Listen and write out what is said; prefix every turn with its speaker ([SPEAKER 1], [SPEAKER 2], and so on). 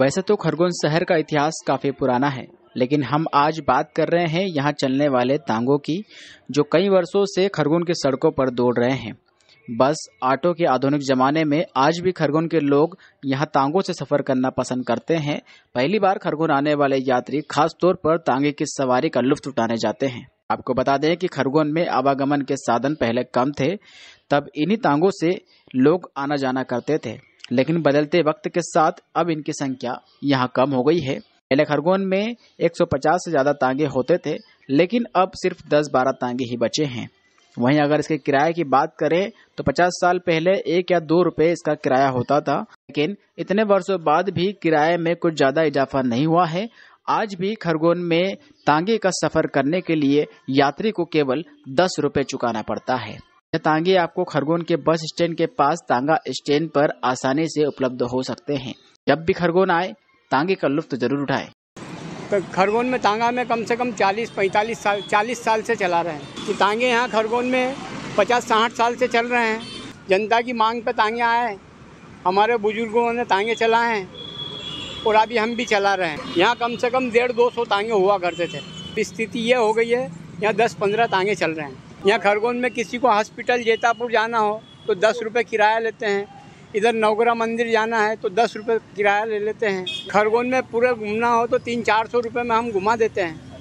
[SPEAKER 1] वैसे तो खरगोन शहर का इतिहास काफी पुराना है लेकिन हम आज बात कर रहे हैं यहाँ चलने वाले तांगों की जो कई वर्षों से खरगोन की सड़कों पर दौड़ रहे हैं बस ऑटो के आधुनिक ज़माने में आज भी खरगोन के लोग यहाँ तांगों से सफ़र करना पसंद करते हैं पहली बार खरगोन आने वाले यात्री खासतौर पर तांगे की सवारी का लुफ्त उठाने जाते हैं आपको बता दें कि खरगोन में आवागमन के साधन पहले कम थे तब इन्हीं तांगों से लोग आना जाना करते थे लेकिन बदलते वक्त के साथ अब इनकी संख्या यहाँ कम हो गई है पहले खरगोन में 150 से ज़्यादा तांगे होते थे लेकिन अब सिर्फ 10-12 तांगे ही बचे हैं वहीं अगर इसके किराए की बात करें तो 50 साल पहले एक या दो रुपए इसका किराया होता था लेकिन इतने वर्षों बाद भी किराए में कुछ ज़्यादा इजाफा नहीं हुआ है आज भी खरगोन में तांगे का सफर करने के लिए यात्री को केवल दस रुपये चुकाना पड़ता है ये तांगे आपको खरगोन के बस स्टैंड के पास तांगा स्टैंड पर आसानी से उपलब्ध हो सकते हैं जब भी खरगोन आए तांगे का लुफ्त जरूर उठाए
[SPEAKER 2] तो खरगोन में तांगा में कम से कम 40-45 साल 40 साल से चला रहे हैं कि तांगे यहाँ खरगोन में 50 साठ साल से चल रहे हैं जनता की मांग पर तांगे आए हमारे बुजुर्गों ने तांगे चलाए हैं और अभी हम भी चला रहे हैं यहाँ कम से कम डेढ़ दो सौ तांगे हुआ करते थे स्थिति ये हो गई है यहाँ दस पंद्रह तांगे चल रहे हैं यहाँ खरगोन में किसी को हॉस्पिटल जेतापुर जाना हो तो दस रुपये किराया लेते हैं इधर नवगरा मंदिर जाना है तो दस रुपये किराया ले लेते
[SPEAKER 1] हैं खरगोन में पूरा घूमना हो तो तीन चार सौ रुपये में हम घुमा देते हैं